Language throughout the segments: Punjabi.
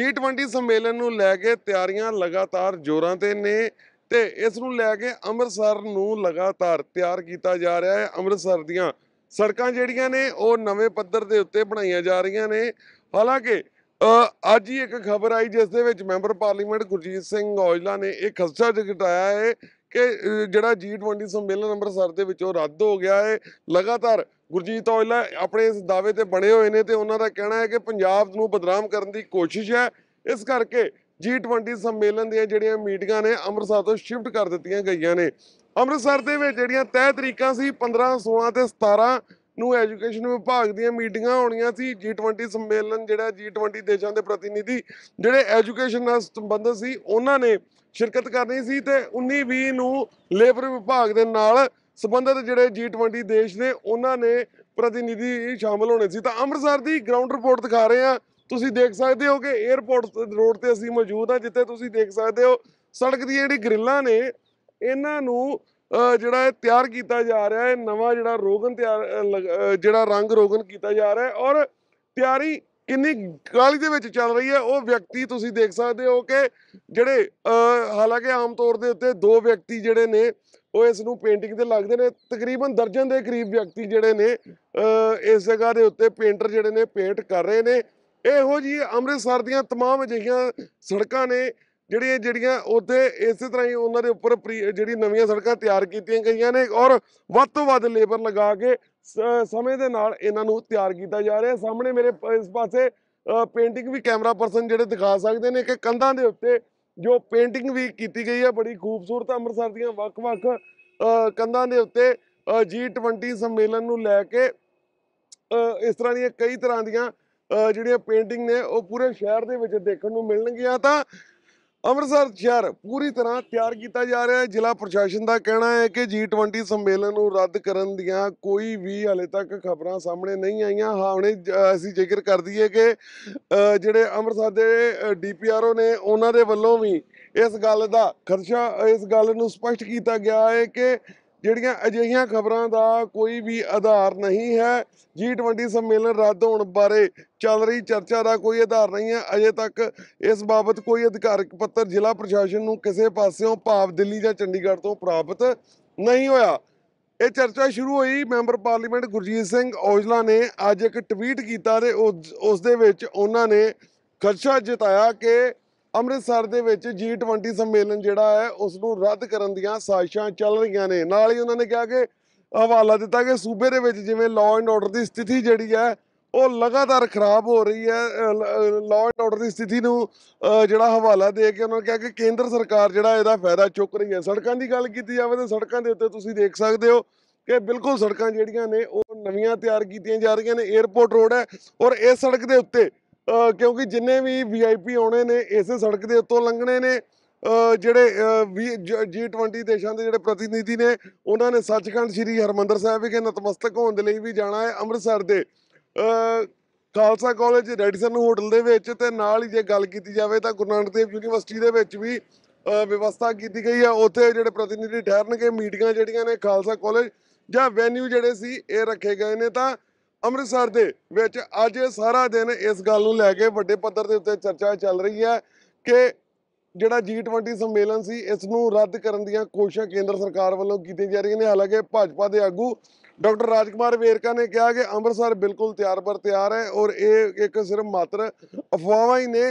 ਜੀ20 ਸੰਮੇਲਨ ਨੂੰ ਲੈ ਕੇ ਤਿਆਰੀਆਂ ਲਗਾਤਾਰ ਜ਼ੋਰਾਂ ਤੇ ਨੇ ਤੇ ਇਸ ਨੂੰ ਲੈ ਕੇ ਅੰਮ੍ਰਿਤਸਰ ਨੂੰ ਲਗਾਤਾਰ ਤਿਆਰ ਕੀਤਾ ਜਾ ਰਿਹਾ ਹੈ ਅੰਮ੍ਰਿਤਸਰ ਦੀਆਂ ਸੜਕਾਂ ਜਿਹੜੀਆਂ ਨੇ ਉਹ ਨਵੇਂ ਪੱਧਰ ਦੇ ਉੱਤੇ ਬਣਾਈਆਂ ਜਾ ਰਹੀਆਂ ਨੇ ਹਾਲਾਂਕਿ ਅੱਜ ਹੀ ਇੱਕ ਖਬਰ ਆਈ ਜਿਸ ਦੇ ਵਿੱਚ ਮੈਂਬਰ ਪਾਰਲੀਮੈਂਟ ਗੁਰਜੀਤ ਸਿੰਘ ਔਜਲਾ ਨੇ ਇਹ ਖਸਤਾ ਜਗਟਾਇਆ ਹੈ ਕਿ ਜਿਹੜਾ G20 ਸੰਮੇਲਨ ਅੰਮ੍ਰਿਤਸਰ ਦੇ ਵਿੱਚੋਂ ਰੱਦ ਹੋ ਗਿਆ ਹੈ ਲਗਾਤਾਰ ਗੁਰਜੀਤ ਔਜਲਾ ਆਪਣੇ ਇਸ ਦਾਅਵੇ ਤੇ ਬਣੇ ਹੋਏ ਨੇ ਤੇ ਉਹਨਾਂ ਦਾ ਕਹਿਣਾ ਹੈ ਕਿ ਪੰਜਾਬ ਨੂੰ ਬਦਨਾਮ ਕਰਨ ਦੀ ਕੋਸ਼ਿਸ਼ ਹੈ ਇਸ ਕਰਕੇ G20 ਸੰਮੇਲਨ ਦੀਆਂ ਜਿਹੜੀਆਂ ਮੀਟਿੰਗਾਂ ਨੇ ਅੰਮ੍ਰਿਤਸਰ ਤੋਂ ਸ਼ਿਫਟ ਕਰ ਦਿੱਤੀਆਂ ਗਈਆਂ ਨੇ ਅੰਮ੍ਰਿਤਸਰ ਦੇ ਵਿੱਚ ਜਿਹੜੀਆਂ ਤੈਅ ਤਰੀਕਾਂ ਸੀ 15 16 ਤੇ 17 ਨੂੰ ਐਜੂਕੇਸ਼ਨ ਵਿਭਾਗ ਦੀਆਂ ਮੀਟਿੰਗਾਂ ਹੋਣੀਆਂ ਸੀ G20 ਸੰਮੇਲਨ ਜਿਹੜਾ G20 ਦੇਸ਼ਾਂ ਦੇ ਪ੍ਰਤੀਨਿਧੀ ਜਿਹੜੇ ਐਜੂਕੇਸ਼ਨ ਨਾਲ ਸੰਬੰਧਿਤ ਸੀ ਉਹਨਾਂ ਨੇ ਸ਼ਿਰਕਤ ਕਰਨੀ ਸੀ ਤੇ 19 20 ਨੂੰ ਲੇਬਰ ਵਿਭਾਗ ਦੇ ਨਾਲ ਸਬੰਧਤ ਜਿਹੜੇ G20 ਦੇਸ਼ ਨੇ ਉਹਨਾਂ ਨੇ ਪ੍ਰਤੀਨਿਧੀ ਸ਼ਾਮਲ ਹੋਣੇ ਸੀ ਤਾਂ ਅੰਮ੍ਰਿਤਸਰ ਦੀ ਗਰਾਊਂਡ ਰਿਪੋਰਟ ਦਿਖਾ ਰਹੇ ਆ ਤੁਸੀਂ ਦੇਖ ਸਕਦੇ ਹੋ ਕਿ 에어ਪੋਰਟ ਰੋਡ ਤੇ ਅਸੀਂ ਮੌਜੂਦ ਆ ਜਿੱਥੇ ਤੁਸੀਂ ਦੇਖ ਸਕਦੇ ਹੋ ਸੜਕ ਦੀ ਜਿਹੜੀ ਗ੍ਰਿਲਾਂ ਨੇ ਇਹਨਾਂ ਨੂੰ ਜਿਹੜਾ ਇਹ ਤਿਆਰ ਕੀਤਾ ਜਾ ਰਿਹਾ ਹੈ ਨਵਾਂ ਜਿਹੜਾ ਰੋਗਨ ਤਿਆਰ ਜਿਹੜਾ ਰੰਗ ਰੋਗਨ ਕੀਤਾ ਜਾ ਰਿਹਾ ਹੈ ਔਰ ਤਿਆਰੀ ਕਿੰਨੀ ਗਾਲੀ ਦੇ ਵਿੱਚ ਚੱਲ ਰਹੀ ਹੈ ਉਹ ਵਿਅਕਤੀ ਤੁਸੀਂ ਦੇਖ ਸਕਦੇ ਹੋ ਕਿ ਜਿਹੜੇ ਹਾਲਾਂਕਿ ਆਮ ਤੌਰ ਦੇ ਉੱਤੇ ਦੋ ਵਿਅਕਤੀ ਜਿਹੜੇ ਨੇ ਉਹ ਇਸ ਨੂੰ ਪੇਂਟਿੰਗ ਦੇ ਲੱਗਦੇ ਨੇ ਤਕਰੀਬਨ ਦਰਜਨ ਦੇ ਕਰੀਬ ਵਿਅਕਤੀ ਜਿਹੜੇ ਨੇ ਇਸ ਜਗ੍ਹਾ ਦੇ ਉੱਤੇ ਪੇਂਟਰ ਜਿਹੜੇ ਨੇ ਪੇਂਟ ਕਰ ਰਹੇ ਨੇ ਇਹੋ ਜੀ ਅੰਮ੍ਰਿਤਸਰ ਦੀਆਂ तमाम ਅਜਿਹੀਆਂ ਸੜਕਾਂ ਨੇ ਜਿਹੜੀਆਂ ਜਿਹੜੀਆਂ ਉੱਥੇ ਇਸੇ ਤਰ੍ਹਾਂ ਹੀ ਉਹਨਾਂ ਦੇ ਉੱਪਰ ਜਿਹੜੀ ਨਵੀਆਂ ਸੜਕਾਂ ਤਿਆਰ ਕੀਤੀਆਂ ਗਈਆਂ ਨੇ ਔਰ ਵੱਧ ਤੋਂ ਵੱਧ ਲੇਬਰ ਲਗਾ ਕੇ ਸਮੇਂ ਦੇ ਨਾਲ ਇਹਨਾਂ ਨੂੰ ਤਿਆਰ ਕੀਤਾ ਜਾ ਰਿਹਾ ਸਾਹਮਣੇ ਮੇਰੇ ਇਸ ਪਾਸੇ ਪੇਂਟਿੰਗ ਵੀ ਕੈਮਰਾ ਪਰਸਨ ਜਿਹੜੇ ਦਿਖਾ ਸਕਦੇ ਨੇ ਕਿ ਕੰਧਾਂ ਦੇ ਉੱਤੇ ਜੋ ਪੇਂਟਿੰਗ ਵੀ ਕੀਤੀ ਗਈ ਹੈ ਬੜੀ ਖੂਬਸੂਰਤ ਅੰਮ੍ਰਿਤਸਰ ਦੀਆਂ ਵੱਖ-ਵੱਖ ਕੰਧਾਂ ਦੇ ਉੱਤੇ G20 ਸੰਮੇਲਨ ਨੂੰ ਲੈ ਕੇ ਇਸ ਤਰ੍ਹਾਂ ਦੀਆਂ ਕਈ ਤਰ੍ਹਾਂ ਦੀਆਂ ਜਿਹੜੀਆਂ ਪੇਂਟਿੰਗ ਨੇ ਉਹ ਪੂਰੇ ਸ਼ਹਿਰ ਦੇ ਵਿੱਚ ਦੇਖਣ ਨੂੰ ਮਿਲਣਗੀਆਂ ਤਾਂ ਅੰਮ੍ਰਿਤਸਰ ਸ਼ਹਿਰ ਪੂਰੀ ਤਰ੍ਹਾਂ ਤਿਆਰ ਕੀਤਾ ਜਾ ਰਿਹਾ ਹੈ ਜ਼ਿਲ੍ਹਾ ਪ੍ਰਸ਼ਾਸਨ ਦਾ ਕਹਿਣਾ ਹੈ ਕਿ G20 ਸੰਮੇਲਨ ਨੂੰ ਰੱਦ ਕਰਨ ਦੀਆਂ ਕੋਈ ਵੀ ਹਾਲੇ ਤੱਕ ਖਬਰਾਂ ਸਾਹਮਣੇ ਨਹੀਂ ਆਈਆਂ ਹਾਂ ਹੁਣੇ ਅਸੀਂ ਜ਼ਿਕਰ ਕਰ ਦਈਏ ਕਿ ਜਿਹੜੇ ਅੰਮ੍ਰਿਤਸਰ ਦੇ ਡੀਪੀਆਰਓ ਨੇ ਉਹਨਾਂ ਦੇ ਵੱਲੋਂ ਵੀ ਇਸ ਗੱਲ ਦਾ ਖਰਚਾ ਇਸ ਗੱਲ ਨੂੰ ਸਪਸ਼ਟ ਕੀਤਾ ਗਿਆ ਹੈ ਕਿ ਜਿਹੜੀਆਂ ਅਜਿਹੀਆਂ ਖਬਰਾਂ ਦਾ ਕੋਈ ਵੀ ਆਧਾਰ ਨਹੀਂ ਹੈ G20 ਸੰਮੇਲਨ ਰੱਦ ਹੋਣ ਬਾਰੇ ਚੱਲ ਰਹੀ ਚਰਚਾ ਦਾ ਕੋਈ ਆਧਾਰ ਨਹੀਂ ਹੈ ਅਜੇ ਤੱਕ ਇਸ ਬਾਬਤ ਕੋਈ ਅਧਿਕਾਰਿਕ ਪੱਤਰ ਜ਼ਿਲ੍ਹਾ ਪ੍ਰਸ਼ਾਸਨ ਨੂੰ ਕਿਸੇ ਪਾਸਿਓਂ ਭਾਵ ਦਿੱਲੀ ਜਾਂ ਚੰਡੀਗੜ੍ਹ ਤੋਂ ਪ੍ਰਾਪਤ ਨਹੀਂ ਹੋਇਆ ਇਹ ਚਰਚਾ ਸ਼ੁਰੂ ਹੋਈ ਮੈਂਬਰ ਪਾਰਲੀਮੈਂਟ ਗੁਰਜੀਤ ਸਿੰਘ ਔਜਲਾ ਨੇ ਅੱਜ ਇੱਕ ਟਵੀਟ ਕੀਤਾ ਤੇ ਉਸ ਦੇ ਵਿੱਚ ਉਹਨਾਂ ਨੇ ਖਰਚਾ ਜਿਤਾਇਆ ਕਿ ਅੰਮ੍ਰਿਤਸਰ ਦੇ ਵਿੱਚ G20 ਸੰਮੇਲਨ ਜਿਹੜਾ ਹੈ ਉਸ ਨੂੰ ਰੱਦ ਕਰਨ ਦੀਆਂ ਸਾਜ਼ਿਸ਼ਾਂ ਚੱਲ ਰਹੀਆਂ ਨੇ ਨਾਲ ਹੀ ਉਹਨਾਂ ਨੇ ਕਿਹਾ ਕਿ ਹਵਾਲਾ ਦਿੱਤਾ ਕਿ ਸੂਬੇ ਦੇ ਵਿੱਚ ਜਿਵੇਂ ਲਾਅ ਐਂਡ ਆਰਡਰ ਦੀ ਸਥਿਤੀ ਜਿਹੜੀ ਹੈ ਉਹ ਲਗਾਤਾਰ ਖਰਾਬ ਹੋ ਰਹੀ ਹੈ ਲਾਅ ਐਂਡ ਆਰਡਰ ਦੀ ਸਥਿਤੀ ਨੂੰ ਜਿਹੜਾ ਹਵਾਲਾ ਦੇ ਕੇ ਉਹਨਾਂ ਨੇ ਕਿਹਾ ਕਿ ਕੇਂਦਰ ਸਰਕਾਰ ਜਿਹੜਾ ਇਹਦਾ ਫਾਇਦਾ ਚੁੱਕ ਰਹੀ ਹੈ ਸੜਕਾਂ ਦੀ ਗੱਲ ਕੀਤੀ ਜਾਵੇ ਤਾਂ ਸੜਕਾਂ ਦੇ ਉੱਤੇ ਤੁਸੀਂ ਦੇਖ ਸਕਦੇ ਹੋ ਕਿ ਬਿਲਕੁਲ ਸੜਕਾਂ ਜਿਹੜੀਆਂ ਨੇ ਉਹ ਨਵੀਆਂ ਤਿਆਰ ਕੀਤੀਆਂ ਜਾ ਰਹੀਆਂ ਨੇ 에어ਪੋਰਟ ਰੋਡ ਹੈ ਔਰ ਇਸ ਸੜਕ ਦੇ ਉੱਤੇ ਕਿਉਂਕਿ ਜਿੰਨੇ ਵੀ ਵੀਆਈਪੀ ਆਉਣੇ ਨੇ ਇਸੇ ਸੜਕ ਦੇ ਉੱਤੋਂ ਲੰਘਣੇ ਨੇ ਜਿਹੜੇ ਜੀ20 ਦੇਸ਼ਾਂ ਦੇ ਜਿਹੜੇ ਪ੍ਰਤੀਨਿਧੀ ਨੇ ਉਹਨਾਂ ਨੇ ਸੱਚਖੰਡ ਸ੍ਰੀ ਹਰਮੰਦਰ ਸਾਹਿਬ ਵਿਖੇ ਨਤਮਸਤਕ ਹੋਣ ਦੇ ਲਈ ਵੀ ਜਾਣਾ ਹੈ ਅੰਮ੍ਰਿਤਸਰ ਦੇ ਖਾਲਸਾ ਕਾਲਜ ਰੈਡੀਸਨ ਹੋਟਲ ਦੇ ਵਿੱਚ ਤੇ ਨਾਲ ਹੀ ਜੇ ਗੱਲ ਕੀਤੀ ਜਾਵੇ ਤਾਂ ਗੁਰੂ ਨਾਨਕ ਦੇਵ ਯੂਨੀਵਰਸਿਟੀ ਦੇ ਵਿੱਚ ਵੀ ਵਿਵਸਥਾ ਕੀਤੀ ਗਈ ਹੈ ਉੱਥੇ ਜਿਹੜੇ ਪ੍ਰਤੀਨਿਧੀ ਠਹਿਰਨਗੇ ਮੀਟਿੰਗਾਂ ਜਿਹੜੀਆਂ ਨੇ ਖਾਲਸਾ ਕਾਲਜ ਜਾਂ ਵੈਨਿਊ ਜਿਹੜੇ ਸੀ ਇਹ ਰੱਖੇ ਗਏ ਨੇ ਤਾਂ ਅੰਮ੍ਰਿਤਸਰ ਦੇ ਵਿੱਚ ਅੱਜ ਸਾਰਾ ਦਿਨ ਇਸ ਗੱਲ ਨੂੰ ਲੈ ਕੇ ਵੱਡੇ ਪੱਧਰ ਦੇ ਉੱਤੇ ਚਰਚਾ ਚੱਲ ਰਹੀ ਹੈ ਕਿ ਜਿਹੜਾ G20 ਸੰਮੇਲਨ ਸੀ ਇਸ ਨੂੰ ਰੱਦ ਕਰਨ ਦੀਆਂ ਕੋਸ਼ਿਸ਼ਾਂ ਕੇਂਦਰ ਸਰਕਾਰ ਵੱਲੋਂ ਕੀਤੀਆਂ ਜਾ ਰਹੀਆਂ ਨੇ ਹਾਲਾਂਕਿ ਭਾਜਪਾ ਦੇ ਆਗੂ ਡਾਕਟਰ ਰਾਜਕੁਮਾਰ ਵੇਰਕਾ ਨੇ ਕਿਹਾ ਕਿ ਅੰਮ੍ਰਿਤਸਰ ਬਿਲਕੁਲ ਤਿਆਰ ਪਰ ਤਿਆਰ ਹੈ ਔਰ ਇਹ ਇੱਕ ਸਿਰਫ ਮਾਤਰ ਅਫਵਾਹਾਂ ਹੀ ਨੇ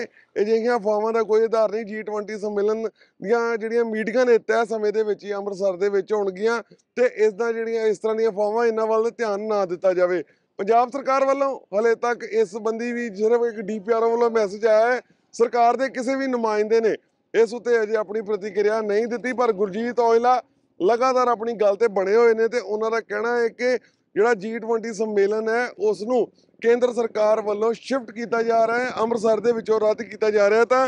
ਅਜਿਹੀਆਂ ਅਫਵਾਹਾਂ ਦਾ ਕੋਈ ਆਧਾਰ ਨਹੀਂ G20 ਸੰਮੇਲਨ ਦੀਆਂ ਜਿਹੜੀਆਂ ਮੀਟਿੰਗਾਂ ਨੇ ਤੈਅ ਸਮੇਂ ਦੇ ਵਿੱਚ ਹੀ ਅੰਮ੍ਰਿਤਸਰ ਦੇ ਵਿੱਚ ਹੋਣਗੀਆਂ ਤੇ ਇਸ ਦਾ ਜਿਹੜੀਆਂ ਇਸ ਤਰ੍ਹਾਂ ਦੀਆਂ ਅਫਵਾਹਾਂ ਇਹਨਾਂ ਵੱਲ ਧਿਆਨ ਨਾ ਦਿੱਤਾ ਜਾਵੇ ਪੰਜਾਬ ਸਰਕਾਰ ਵੱਲੋਂ ਹਲੇ ਤੱਕ ਇਸ ਸੰਬੰਧੀ ਵੀ ਸਿਰਫ ਇੱਕ ਡੀਪੀਆਰ ਵੱਲੋਂ ਮੈਸੇਜ ਆਇਆ ਹੈ ਸਰਕਾਰ ਦੇ ਕਿਸੇ ਵੀ ਨੁਮਾਇੰਦੇ ਨੇ ਇਸ ਉੱਤੇ ਅਜੇ ਆਪਣੀ ਪ੍ਰਤੀਕਿਰਿਆ ਨਹੀਂ ਦਿੱਤੀ ਪਰ ਗੁਰਜੀਤ ਔਜਲਾ ਲਗਾਤਾਰ ਆਪਣੀ ਗੱਲ ਤੇ ਬਣੇ ਹੋਏ ਨੇ ਤੇ ਉਹਨਾਂ ਦਾ ਕਹਿਣਾ ਹੈ ਕਿ ਜਿਹੜਾ G20 ਸੰਮੇਲਨ ਹੈ ਉਸ ਨੂੰ ਕੇਂਦਰ ਸਰਕਾਰ ਵੱਲੋਂ ਸ਼ਿਫਟ ਕੀਤਾ ਜਾ ਰਿਹਾ ਹੈ ਅੰਮ੍ਰਿਤਸਰ ਦੇ ਵਿੱਚੋਂ ਰੱਦ ਕੀਤਾ ਜਾ ਰਿਹਾ ਤਾਂ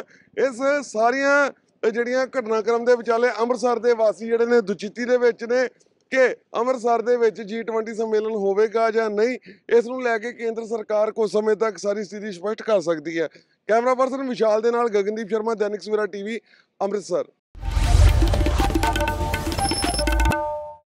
ਇਸ ਸਾਰੀਆਂ ਜਿਹੜੀਆਂ ਘਟਨਾਕ੍ਰਮ ਦੇ ਵਿਚਾਲੇ ਅੰਮ੍ਰਿਤਸਰ ਦੇ ਵਾਸੀ ਜਿਹੜੇ ਨੇ ਦੁਚਿੱਤੀ ਦੇ ਵਿੱਚ ਨੇ ਕਿ ਅੰਮ੍ਰਿਤਸਰ ਦੇ ਵਿੱਚ G20 ਸੰਮੇਲਨ ਹੋਵੇਗਾ ਜਾਂ ਨਹੀਂ ਇਸ ਨੂੰ ਲੈ ਕੇ ਕੇਂਦਰ ਸਰਕਾਰ ਕੋ ਸਮੇਂ ਤੱਕ ਸਾਰੀ ਸਥਿਤੀ ਸਪਸ਼ਟ ਕਰ ਸਕਦੀ ਹੈ ਕੈਮਰਾ ਪਰਸਨ ਵਿਸ਼ਾਲ ਦੇ ਨਾਲ ਗਗਨਦੀਪ ਸ਼ਰਮਾ ਦੈਨਿਕ ਸਵੇਰਾ ਟੀਵੀ ਅੰਮ੍ਰਿਤਸਰ